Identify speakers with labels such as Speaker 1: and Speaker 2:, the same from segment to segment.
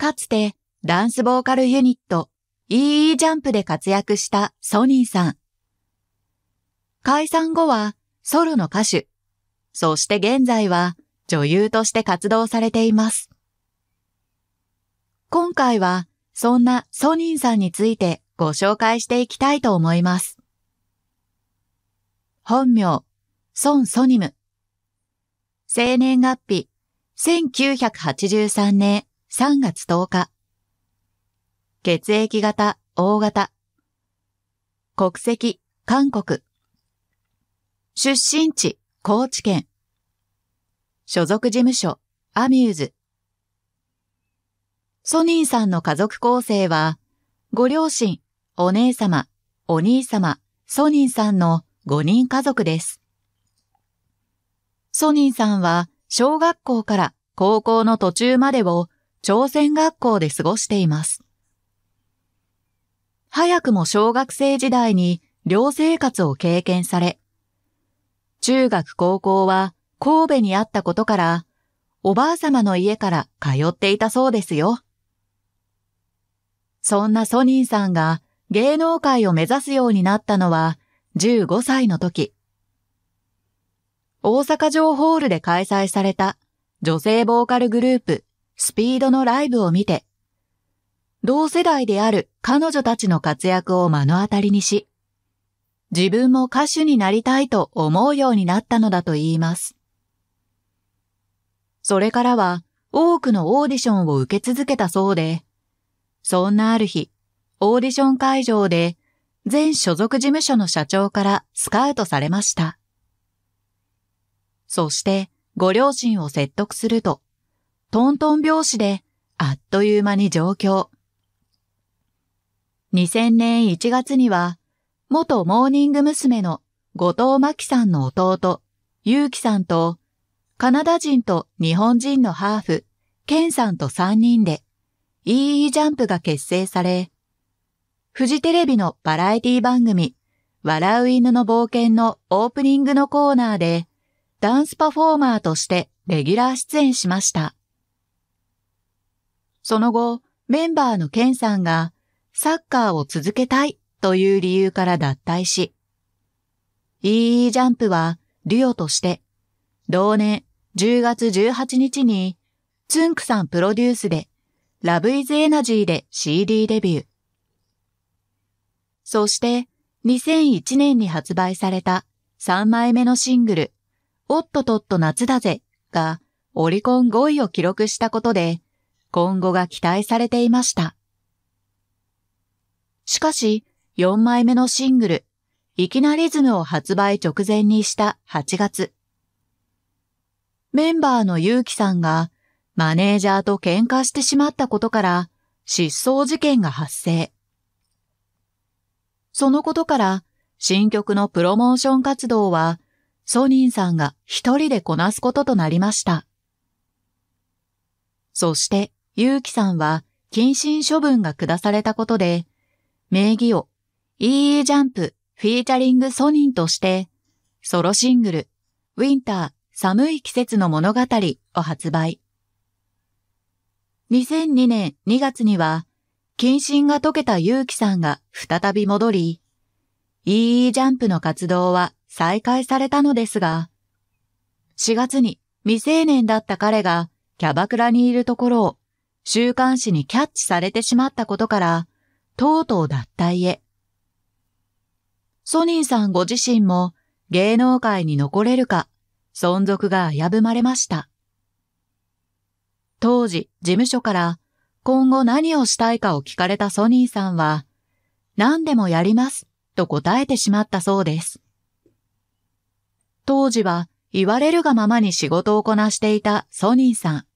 Speaker 1: かつてダンスボーカルユニット EE ジャンプで活躍したソニーさん。解散後はソロの歌手、そして現在は女優として活動されています。今回はそんなソニーさんについてご紹介していきたいと思います。本名、孫ソニム。生年月日、1983年3月10日。血液型、大型。国籍、韓国。出身地、高知県。所属事務所、アミューズ。ソニーさんの家族構成は、ご両親、お姉様、お兄様、ソニーさんの5人家族です。ソニーさんは、小学校から高校の途中までを朝鮮学校で過ごしています。早くも小学生時代に寮生活を経験され、中学高校は神戸にあったことから、おばあ様の家から通っていたそうですよ。そんなソニンさんが芸能界を目指すようになったのは15歳の時。大阪城ホールで開催された女性ボーカルグループスピードのライブを見て、同世代である彼女たちの活躍を目の当たりにし、自分も歌手になりたいと思うようになったのだと言います。それからは多くのオーディションを受け続けたそうで、そんなある日、オーディション会場で全所属事務所の社長からスカウトされました。そして、ご両親を説得すると、トントン拍子で、あっという間に上京。2000年1月には、元モーニング娘。の後藤真希さんの弟、うきさんと、カナダ人と日本人のハーフ、ケンさんと3人で、EE ジャンプが結成され、フジテレビのバラエティ番組、笑う犬の冒険のオープニングのコーナーで、ダンスパフォーマーとしてレギュラー出演しました。その後、メンバーのケンさんがサッカーを続けたいという理由から脱退し、EE ジャンプはデュオとして、同年10月18日に、ツンクさんプロデュースで、ラブイズエナジーで CD デビュー。そして、2001年に発売された3枚目のシングル、おっととっと夏だぜがオリコン5位を記録したことで、今後が期待されていました。しかし、4枚目のシングル、いきなリズムを発売直前にした8月。メンバーのゆうきさんがマネージャーと喧嘩してしまったことから失踪事件が発生。そのことから新曲のプロモーション活動はソニンさんが一人でこなすこととなりました。そしてゆうきさんは謹慎処分が下されたことで、名義を EE ジャンプフィーチャリングソニンとして、ソロシングル、ウィンター、寒い季節の物語を発売。2002年2月には、謹慎が解けたゆうきさんが再び戻り、EE ジャンプの活動は再開されたのですが、4月に未成年だった彼がキャバクラにいるところを週刊誌にキャッチされてしまったことから、とうとう脱退へ。ソニーさんご自身も芸能界に残れるか、存続が危ぶまれました。当時、事務所から今後何をしたいかを聞かれたソニーさんは、何でもやりますと答えてしまったそうです。当時は言われるがままに仕事をこなしていたソニーさん。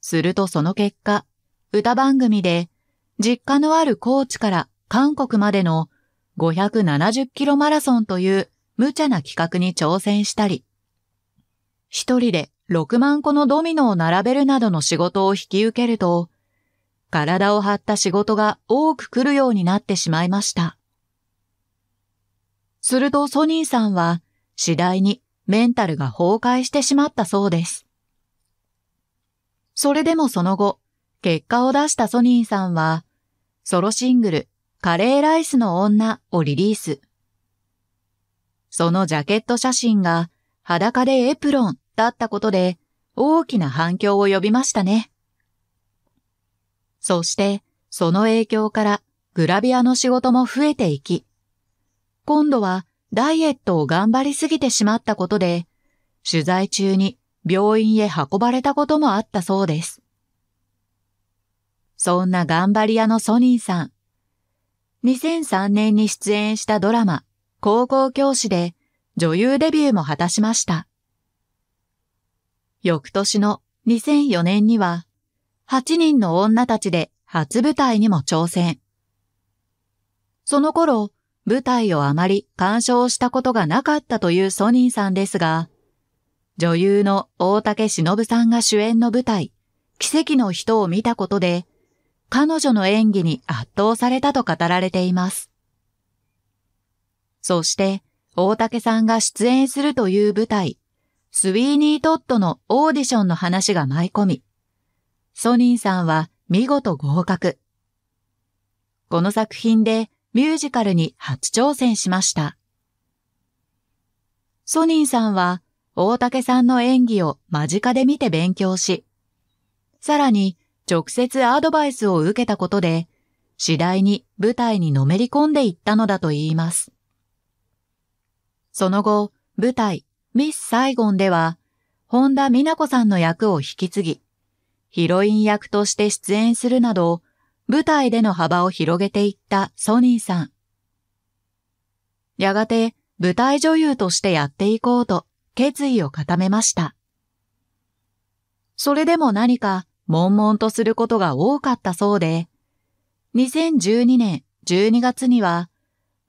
Speaker 1: するとその結果、歌番組で実家のある高知から韓国までの570キロマラソンという無茶な企画に挑戦したり、一人で6万個のドミノを並べるなどの仕事を引き受けると、体を張った仕事が多く来るようになってしまいました。するとソニーさんは次第にメンタルが崩壊してしまったそうです。それでもその後、結果を出したソニーさんは、ソロシングル、カレーライスの女をリリース。そのジャケット写真が裸でエプロンだったことで大きな反響を呼びましたね。そしてその影響からグラビアの仕事も増えていき、今度はダイエットを頑張りすぎてしまったことで取材中に病院へ運ばれたこともあったそうです。そんな頑張り屋のソニーさん。2003年に出演したドラマ、高校教師で女優デビューも果たしました。翌年の2004年には、8人の女たちで初舞台にも挑戦。その頃、舞台をあまり鑑賞したことがなかったというソニーさんですが、女優の大竹しのぶさんが主演の舞台、奇跡の人を見たことで、彼女の演技に圧倒されたと語られています。そして、大竹さんが出演するという舞台、スウィーニー・トッドのオーディションの話が舞い込み、ソニンさんは見事合格。この作品でミュージカルに初挑戦しました。ソニンさんは大竹さんの演技を間近で見て勉強し、さらに直接アドバイスを受けたことで、次第に舞台にのめり込んでいったのだと言います。その後、舞台、ミス・サイゴンでは、本田美奈子さんの役を引き継ぎ、ヒロイン役として出演するなど、舞台での幅を広げていったソニーさん。やがて舞台女優としてやっていこうと、決意を固めました。それでも何か悶々とすることが多かったそうで、2012年12月には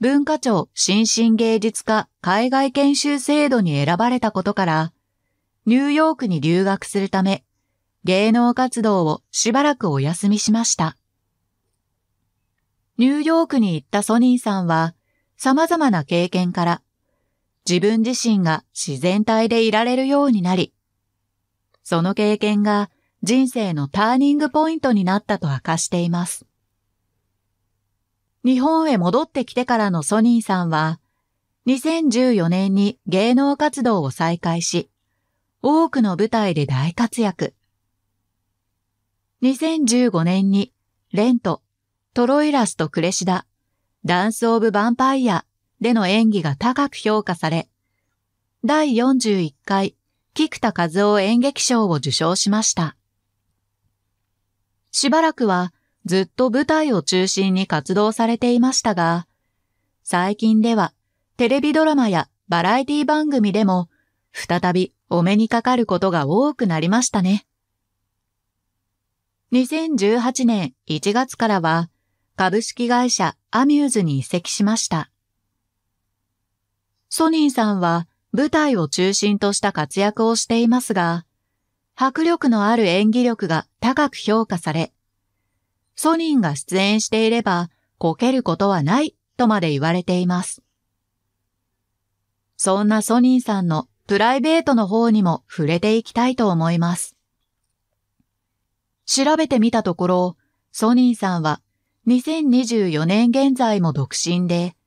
Speaker 1: 文化庁新進芸術家海外研修制度に選ばれたことから、ニューヨークに留学するため芸能活動をしばらくお休みしました。ニューヨークに行ったソニーさんは様々な経験から自分自身が自然体でいられるようになり、その経験が人生のターニングポイントになったと明かしています。日本へ戻ってきてからのソニーさんは、2014年に芸能活動を再開し、多くの舞台で大活躍。2015年に、レント、トロイラスとクレシダ、ダンスオブヴァンパイアでの演技が高く評価され、第41回菊田和夫演劇賞を受賞しました。しばらくはずっと舞台を中心に活動されていましたが、最近ではテレビドラマやバラエティ番組でも再びお目にかかることが多くなりましたね。2018年1月からは株式会社アミューズに移籍しました。ソニーさんは舞台を中心とした活躍をしていますが、迫力のある演技力が高く評価され、ソニーが出演していればこけることはないとまで言われています。そんなソニーさんのプライベートの方にも触れていきたいと思います。調べてみたところ、ソニーさんは2024年現在も独身で、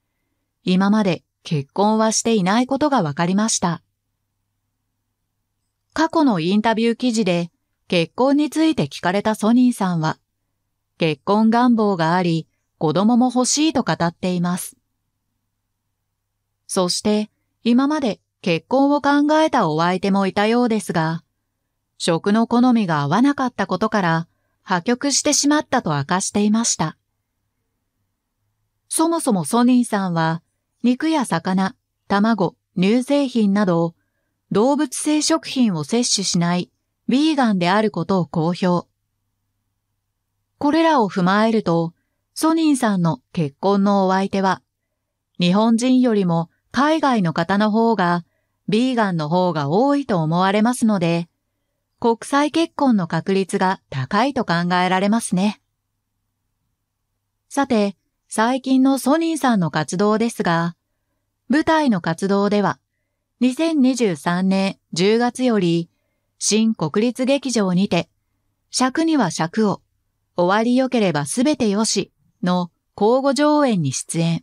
Speaker 1: 今まで結婚はしていないことが分かりました。過去のインタビュー記事で結婚について聞かれたソニーさんは、結婚願望があり、子供も欲しいと語っています。そして、今まで結婚を考えたお相手もいたようですが、食の好みが合わなかったことから、破局してしまったと明かしていました。そもそもソニーさんは、肉や魚、卵、乳製品など、動物性食品を摂取しないヴィーガンであることを公表。これらを踏まえると、ソニンさんの結婚のお相手は、日本人よりも海外の方の方が、ヴィーガンの方が多いと思われますので、国際結婚の確率が高いと考えられますね。さて、最近のソニーさんの活動ですが、舞台の活動では、2023年10月より、新国立劇場にて、尺には尺を、終わりよければすべてよし、の交互上演に出演。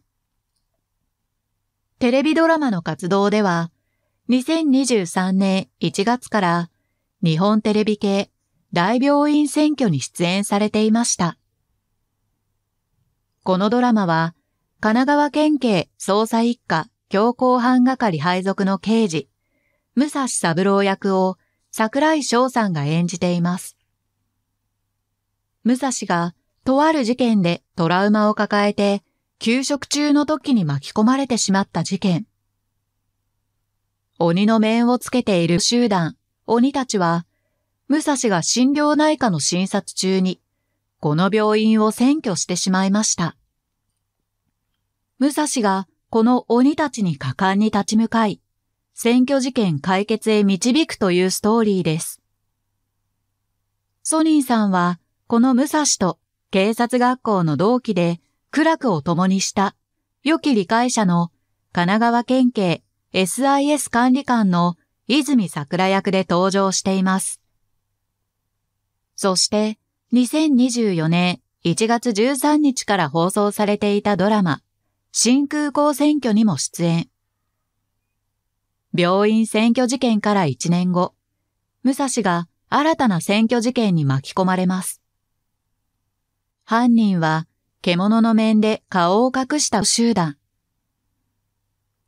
Speaker 1: テレビドラマの活動では、2023年1月から日本テレビ系大病院選挙に出演されていました。このドラマは、神奈川県警捜査一課強行犯係配属の刑事、武蔵三郎役を桜井翔さんが演じています。武蔵がとある事件でトラウマを抱えて、休職中の時に巻き込まれてしまった事件。鬼の面をつけている集団、鬼たちは、武蔵が心療内科の診察中にこの病院を占拠してしまいました。武蔵がこの鬼たちに果敢に立ち向かい、選挙事件解決へ導くというストーリーです。ソニーさんは、この武蔵と警察学校の同期で苦楽を共にした良き理解者の神奈川県警 SIS 管理官の泉桜役で登場しています。そして、2024年1月13日から放送されていたドラマ、新空港選挙にも出演。病院選挙事件から1年後、武蔵が新たな選挙事件に巻き込まれます。犯人は獣の面で顔を隠した集団。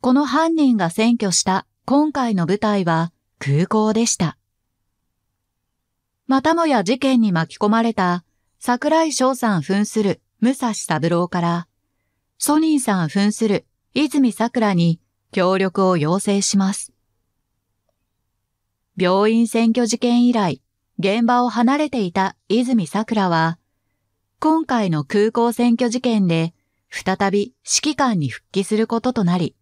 Speaker 1: この犯人が占拠した今回の舞台は空港でした。またもや事件に巻き込まれた桜井翔さん扮する武蔵三郎から、ソニーさん扮する泉桜に協力を要請します。病院占拠事件以来、現場を離れていた泉桜は、今回の空港占拠事件で再び指揮官に復帰することとなり、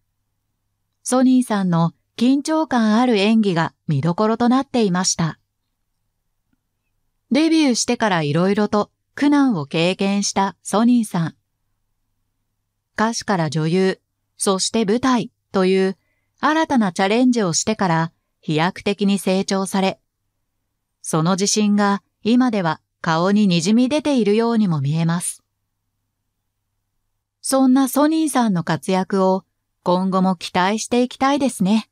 Speaker 1: ソニーさんの緊張感ある演技が見どころとなっていました。デビューしてから色々と苦難を経験したソニーさん。歌手から女優、そして舞台という新たなチャレンジをしてから飛躍的に成長され、その自信が今では顔に滲み出ているようにも見えます。そんなソニーさんの活躍を今後も期待していきたいですね。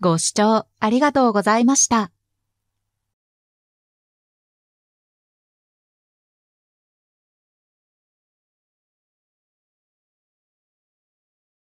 Speaker 1: ご視聴ありがとうございました。